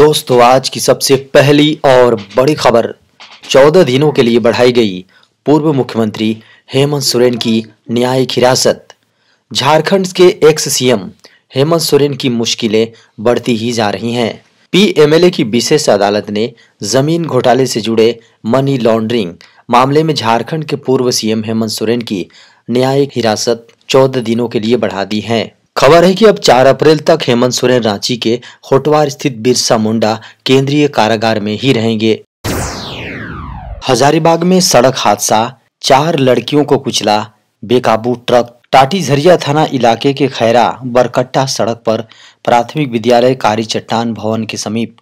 दोस्तों आज की सबसे पहली और बड़ी खबर चौदह दिनों के लिए बढ़ाई गई पूर्व मुख्यमंत्री हेमंत सोरेन की न्यायिक हिरासत झारखंड के एक्स सीएम हेमंत सोरेन की मुश्किलें बढ़ती ही जा रही हैं पीएमएलए की विशेष अदालत ने जमीन घोटाले से जुड़े मनी लॉन्ड्रिंग मामले में झारखंड के पूर्व सीएम हेमंत सोरेन की न्यायिक हिरासत चौदह दिनों के लिए बढ़ा दी है खबर है कि अब 4 अप्रैल तक हेमंत सोरेन रांची के होटवार स्थित बिरसा मुंडा केंद्रीय कारागार में ही रहेंगे हजारीबाग में सड़क हादसा चार लड़कियों को कुचला बेकाबू ट्रक टाटी झरिया थाना इलाके के खैरा बरकट्टा सड़क पर प्राथमिक विद्यालय कारी चट्टान भवन के समीप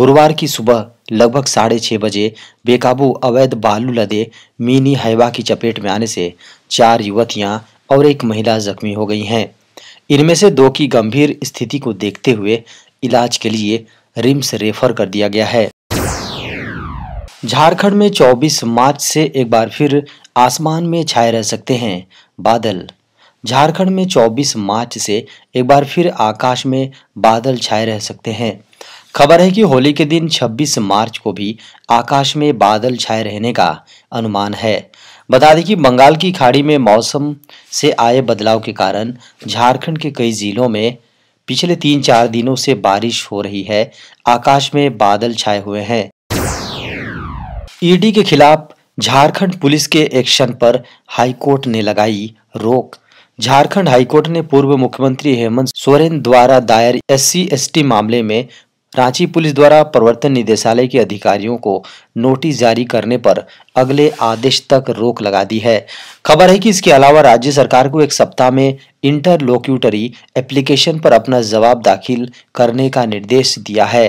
गुरुवार की सुबह लगभग साढ़े छह बजे बेकाबू अवैध बालू लदे मिनी हैवा की चपेट में आने से चार युवतियां और एक महिला जख्मी हो गई हैं इनमें से दो की गंभीर स्थिति को देखते हुए इलाज के लिए रिम्स रेफर कर दिया गया है झारखंड में 24 मार्च से एक बार फिर आसमान में छाए रह सकते हैं बादल झारखंड में 24 मार्च से एक बार फिर आकाश में बादल छाए रह सकते हैं खबर है कि होली के दिन 26 मार्च को भी आकाश में बादल छाए रहने का अनुमान है बता दें कि बंगाल की खाड़ी में मौसम से आए बदलाव के कारण झारखंड के कई जिलों में पिछले तीन चार दिनों से बारिश हो रही है आकाश में बादल छाए हुए हैं ईडी के खिलाफ झारखंड पुलिस के एक्शन पर हाईकोर्ट ने लगाई रोक झारखंड हाईकोर्ट ने पूर्व मुख्यमंत्री हेमंत सोरेन द्वारा दायर एस सी मामले में रांची पुलिस द्वारा प्रवर्तन निदेशालय के अधिकारियों को नोटिस जारी करने पर अगले आदेश तक रोक लगा दी है खबर है कि इसके अलावा राज्य सरकार को एक सप्ताह में इंटरलोक्यूटरी एप्लीकेशन पर अपना जवाब दाखिल करने का निर्देश दिया है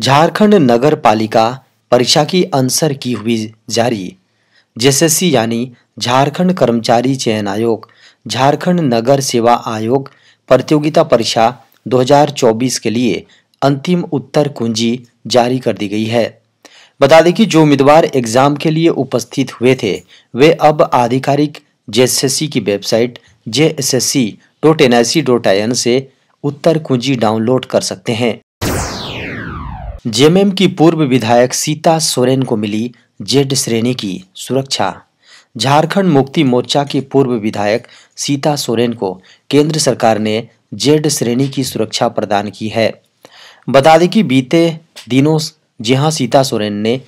झारखंड नगर पालिका परीक्षा की आंसर की हुई जारी जेसएससी यानी झारखंड कर्मचारी चयन आयोग झारखंड नगर सेवा आयोग प्रतियोगिता परीक्षा 2024 के लिए अंतिम उत्तर कुंजी जारी कर दी गई है बता दें कि जो उम्मीदवार एग्जाम के लिए उपस्थित हुए थे वे अब आधिकारिक जे की वेबसाइट जे से उत्तर कुंजी डाउनलोड कर सकते हैं जेएमएम की पूर्व विधायक सीता सोरेन को मिली जेड श्रेणी की सुरक्षा झारखंड मुक्ति मोर्चा की पूर्व विधायक सीता सोरेन को केंद्र सरकार ने जेड श्रेणी की सुरक्षा प्रदान की है बता दें कि बीते दिनों जहां सीता सोरेन ने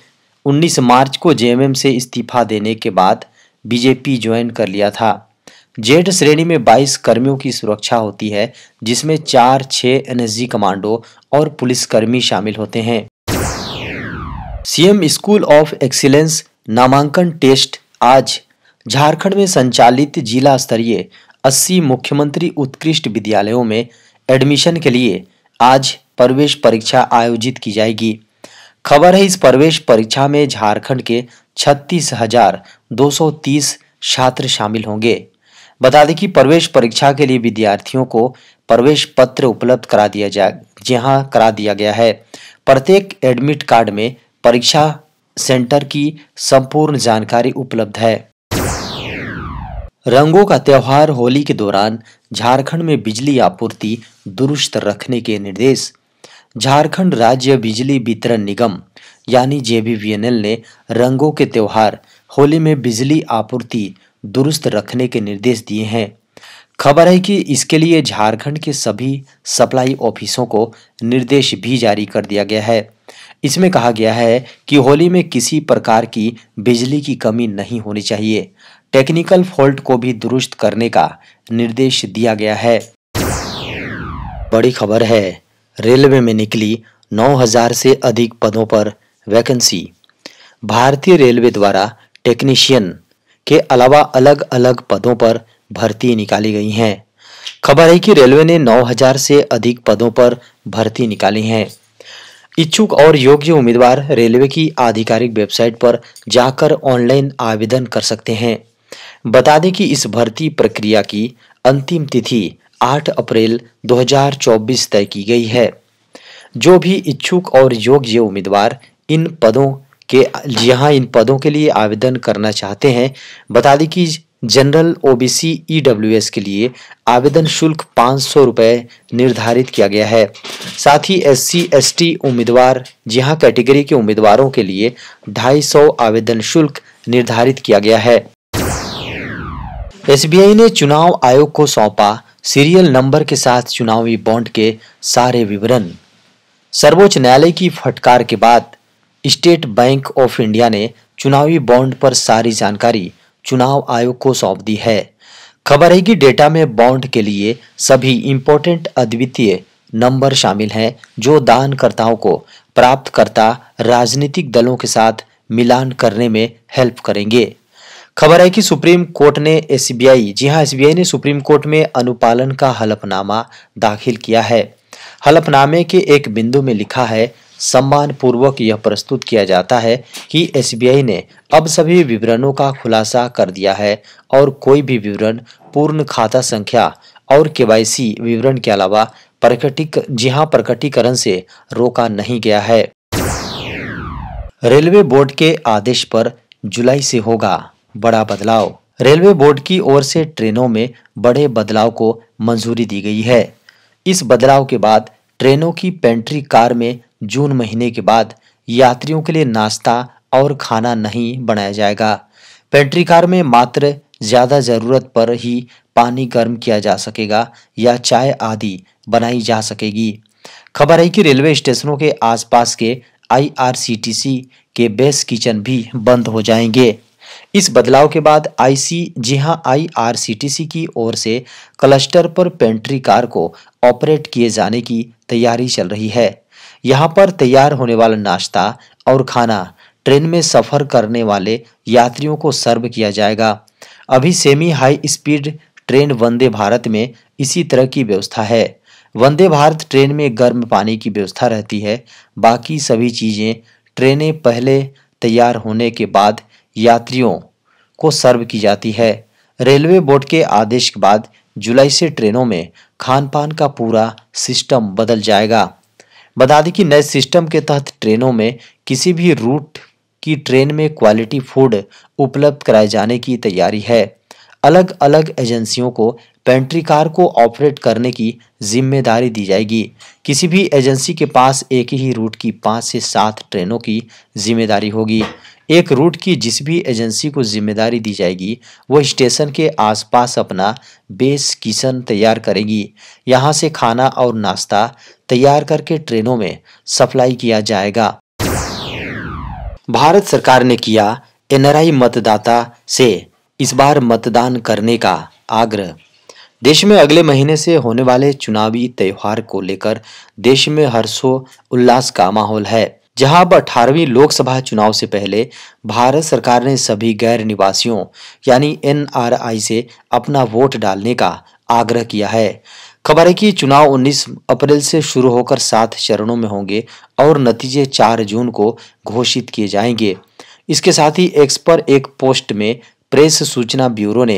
19 मार्च को जेएमएम से इस्तीफा देने के बाद बीजेपी ज्वाइन कर लिया था जेड श्रेणी में 22 कर्मियों की सुरक्षा होती है जिसमें चार छः एन कमांडो और पुलिसकर्मी शामिल होते हैं सीएम स्कूल ऑफ एक्सीलेंस नामांकन टेस्ट आज झारखंड में संचालित जिला स्तरीय अस्सी मुख्यमंत्री उत्कृष्ट विद्यालयों में एडमिशन के लिए आज प्रवेश परीक्षा आयोजित की जाएगी खबर है इस प्रवेश परीक्षा में झारखंड के छत्तीस हजार दो सौ तीस छात्र शामिल होंगे बता दें कि प्रवेश परीक्षा के लिए विद्यार्थियों को प्रवेश पत्र उपलब्ध करा दिया जा जहां करा दिया गया है प्रत्येक एडमिट कार्ड में परीक्षा सेंटर की संपूर्ण जानकारी उपलब्ध है रंगों का त्यौहार होली के दौरान झारखंड में बिजली आपूर्ति दुरुस्त रखने के निर्देश झारखंड राज्य बिजली वितरण निगम यानी जे ने रंगों के त्यौहार होली में बिजली आपूर्ति दुरुस्त रखने के निर्देश दिए हैं खबर है कि इसके लिए झारखंड के सभी सप्लाई ऑफिसों को निर्देश भी जारी कर दिया गया है इसमें कहा गया है कि होली में किसी प्रकार की बिजली की कमी नहीं होनी चाहिए टेक्निकल फॉल्ट को भी दुरुस्त करने का निर्देश दिया गया है बड़ी खबर है रेलवे में निकली 9000 से अधिक पदों पर वैकेंसी भारतीय रेलवे द्वारा टेक्नीशियन के अलावा अलग अलग पदों पर भर्ती निकाली गई हैं खबर है कि रेलवे ने 9000 से अधिक पदों पर भर्ती निकाली है इच्छुक और योग्य उम्मीदवार रेलवे की आधिकारिक वेबसाइट पर जाकर ऑनलाइन आवेदन कर सकते हैं बता दें कि इस भर्ती प्रक्रिया की अंतिम तिथि 8 अप्रैल 2024 तय की गई है जो भी इच्छुक और योग्य उम्मीदवार इन पदों के यहाँ इन पदों के लिए आवेदन करना चाहते हैं बता दें कि जनरल ओबीसी ईडब्ल्यूएस के लिए आवेदन शुल्क पाँच सौ निर्धारित किया गया है साथ ही एससी एसटी उम्मीदवार यहाँ कैटेगरी के उम्मीदवारों के लिए ढाई सौ आवेदन शुल्क निर्धारित किया गया है एसबीआई ने चुनाव आयोग को सौंपा सीरियल नंबर के साथ चुनावी बॉन्ड के सारे विवरण सर्वोच्च न्यायालय की फटकार के बाद स्टेट बैंक ऑफ इंडिया ने चुनावी बॉन्ड पर सारी जानकारी चुनाव आयोग को सौंप दी है खबर है कि डेटा में बॉन्ड के लिए सभी इम्पोर्टेंट अद्वितीय नंबर शामिल हैं जो दानकर्ताओं को प्राप्तकर्ता राजनीतिक दलों के साथ मिलान करने में हेल्प करेंगे खबर है कि सुप्रीम कोर्ट ने एसबीआई जी हां एसबीआई ने सुप्रीम कोर्ट में अनुपालन का हलफनामा दाखिल किया है हलफनामे के एक बिंदु में लिखा है सम्मानपूर्वक यह प्रस्तुत किया जाता है कि एसबीआई ने अब सभी विवरणों का खुलासा कर दिया है और कोई भी विवरण पूर्ण खाता संख्या और केवाईसी विवरण के अलावा प्रकटिक जी हाँ प्रकटीकरण से रोका नहीं गया है रेलवे बोर्ड के आदेश पर जुलाई से होगा बड़ा बदलाव रेलवे बोर्ड की ओर से ट्रेनों में बड़े बदलाव को मंजूरी दी गई है इस बदलाव के बाद ट्रेनों की पेंट्री कार में जून महीने के बाद यात्रियों के लिए नाश्ता और खाना नहीं बनाया जाएगा पेंट्री कार में मात्र ज़्यादा ज़रूरत पर ही पानी गर्म किया जा सकेगा या चाय आदि बनाई जा सकेगी खबर है कि रेलवे स्टेशनों के आसपास के आईआरसीटीसी के बेस किचन भी बंद हो जाएंगे इस बदलाव के बाद आईसी जी हां आईआरसीटीसी की ओर से क्लस्टर पर पेंट्री कार को ऑपरेट किए जाने की तैयारी चल रही है यहाँ पर तैयार होने वाला नाश्ता और खाना ट्रेन में सफ़र करने वाले यात्रियों को सर्व किया जाएगा अभी semi high speed train Vande Bharat में इसी तरह की व्यवस्था है वंदे भारत ट्रेन में गर्म पानी की व्यवस्था रहती है बाकी सभी चीज़ें ट्रेनें पहले तैयार होने के बाद यात्रियों को सर्व की जाती है रेलवे बोर्ड के आदेश के बाद जुलाई से ट्रेनों में खान पान का पूरा सिस्टम बदल जाएगा बता दें कि नए सिस्टम के तहत ट्रेनों में किसी भी रूट की ट्रेन में क्वालिटी फूड उपलब्ध कराए जाने की तैयारी है अलग अलग एजेंसियों को पेंट्री कार को ऑपरेट करने की जिम्मेदारी दी जाएगी किसी भी एजेंसी के पास एक ही रूट की पाँच से सात ट्रेनों की जिम्मेदारी होगी एक रूट की जिस भी एजेंसी को जिम्मेदारी दी जाएगी वह स्टेशन के आसपास अपना बेस किचन तैयार करेगी यहाँ से खाना और नाश्ता तैयार करके ट्रेनों में सप्लाई किया जाएगा भारत सरकार ने किया एनआरआई मतदाता से इस बार मतदान करने का आग्रह देश में अगले महीने से होने वाले चुनावी त्यौहार को लेकर देश में हर्षो उल्लास का माहौल है जहां अब अठारहवीं लोकसभा चुनाव से पहले भारत सरकार ने सभी गैर निवासियों यानी एनआरआई से अपना वोट डालने का आग्रह किया है खबर है कि चुनाव 19 अप्रैल से शुरू होकर सात चरणों में होंगे और नतीजे 4 जून को घोषित किए जाएंगे इसके साथ ही एक्स पर एक पोस्ट में प्रेस सूचना ब्यूरो ने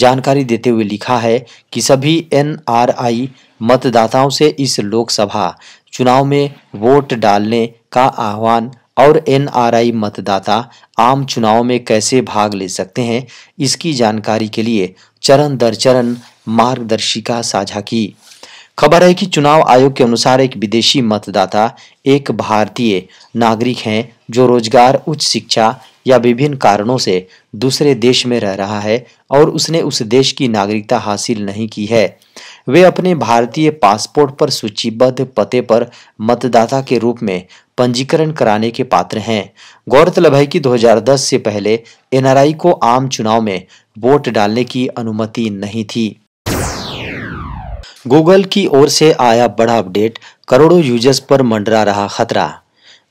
जानकारी देते हुए लिखा है कि सभी एनआरआई मतदाताओं से इस लोकसभा चुनाव में वोट डालने का आह्वान और एनआरआई मतदाता आम चुनाव में कैसे भाग ले सकते हैं इसकी जानकारी के लिए चरण दर चरण मार्गदर्शिका साझा की खबर है कि चुनाव आयोग के अनुसार एक विदेशी मतदाता एक भारतीय नागरिक हैं जो रोजगार उच्च शिक्षा या विभिन्न कारणों से दूसरे देश में रह रहा है और उसने उस देश की नागरिकता हासिल नहीं की है वे अपने भारतीय पासपोर्ट पर सूचीबद्ध पते पर मतदाता के रूप में पंजीकरण कराने के पात्र हैं गौरतलब है कि 2010 से पहले एनआरआई को आम चुनाव में वोट डालने की अनुमति नहीं थी गूगल की ओर से आया बड़ा अपडेट करोड़ों यूजर्स पर मंडरा रहा खतरा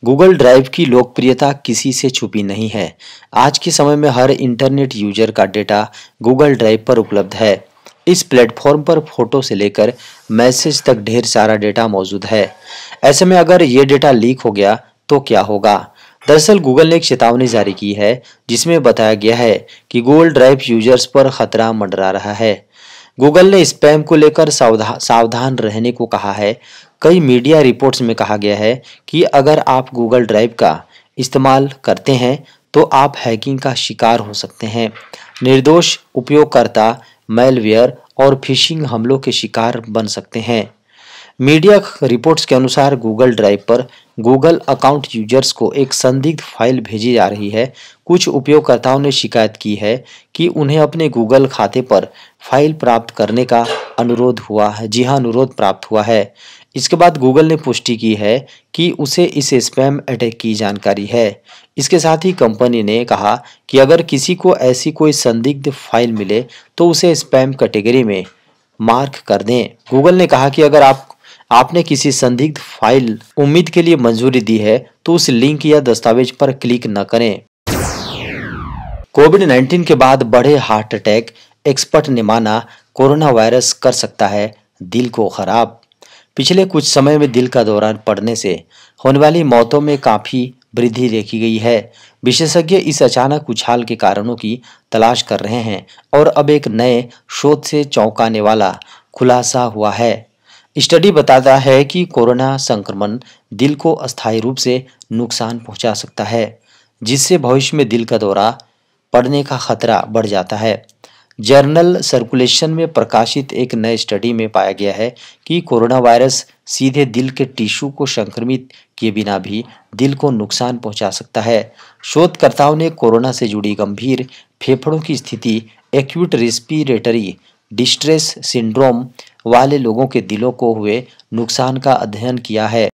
गूगल ड्राइव की लोकप्रियता किसी से छुपी नहीं है आज के समय में हर इंटरनेट यूजर का डेटा गूगल ड्राइव पर उपलब्ध है इस प्लेटफॉर्म पर फोटो से लेकर मैसेज तक ढेर सारा डेटा मौजूद है ऐसे में अगर ये डेटा लीक हो गया तो क्या होगा दरअसल गूगल ने एक चेतावनी जारी की है जिसमें बताया गया है कि गूगल ड्राइव यूजर्स पर खतरा मंडरा रहा है गूगल ने स्पैम को लेकर सावधा सावधान रहने को कहा है कई मीडिया रिपोर्ट्स में कहा गया है कि अगर आप गूगल ड्राइव का इस्तेमाल करते हैं तो आप हैकिंग का शिकार हो सकते हैं निर्दोष उपयोगकर्ता मेलवेयर और फिशिंग हमलों के शिकार बन सकते हैं मीडिया रिपोर्ट्स के अनुसार गूगल ड्राइव पर गूगल अकाउंट यूजर्स को एक संदिग्ध फाइल भेजी जा रही है कुछ उपयोगकर्ताओं ने शिकायत की है कि उन्हें अपने गूगल खाते पर फाइल प्राप्त करने का अनुरोध हुआ है जी हाँ अनुरोध प्राप्त हुआ है इसके बाद गूगल ने पुष्टि की है कि उसे इस स्पैम अटैक की जानकारी है इसके साथ ही कंपनी ने कहा कि अगर किसी को ऐसी कोई संदिग्ध फाइल मिले तो उसे स्पैम कैटेगरी में मार्क कर दें गूगल ने कहा कि अगर आप आपने किसी संदिग्ध फाइल उम्मीद के लिए मंजूरी दी है तो उस लिंक या दस्तावेज पर क्लिक न करें कोविड 19 के बाद बढ़े हार्ट अटैक एक्सपर्ट ने माना कोरोना वायरस कर सकता है दिल को खराब पिछले कुछ समय में दिल का दौरान पड़ने से होने वाली मौतों में काफ़ी वृद्धि देखी गई है विशेषज्ञ इस अचानक उछाल के कारणों की तलाश कर रहे हैं और अब एक नए शोध से चौंकाने वाला खुलासा हुआ है स्टडी बताता है कि कोरोना संक्रमण दिल को अस्थायी रूप से नुकसान पहुंचा सकता है जिससे भविष्य में दिल का दौरा पड़ने का खतरा बढ़ जाता है जर्नल सर्कुलेशन में प्रकाशित एक नए स्टडी में पाया गया है कि कोरोना वायरस सीधे दिल के टिश्यू को संक्रमित किए बिना भी दिल को नुकसान पहुंचा सकता है शोधकर्ताओं ने कोरोना से जुड़ी गंभीर फेफड़ों की स्थिति एक्यूट रेस्पिरेटरी डिस्ट्रेस सिंड्रोम वाले लोगों के दिलों को हुए नुकसान का अध्ययन किया है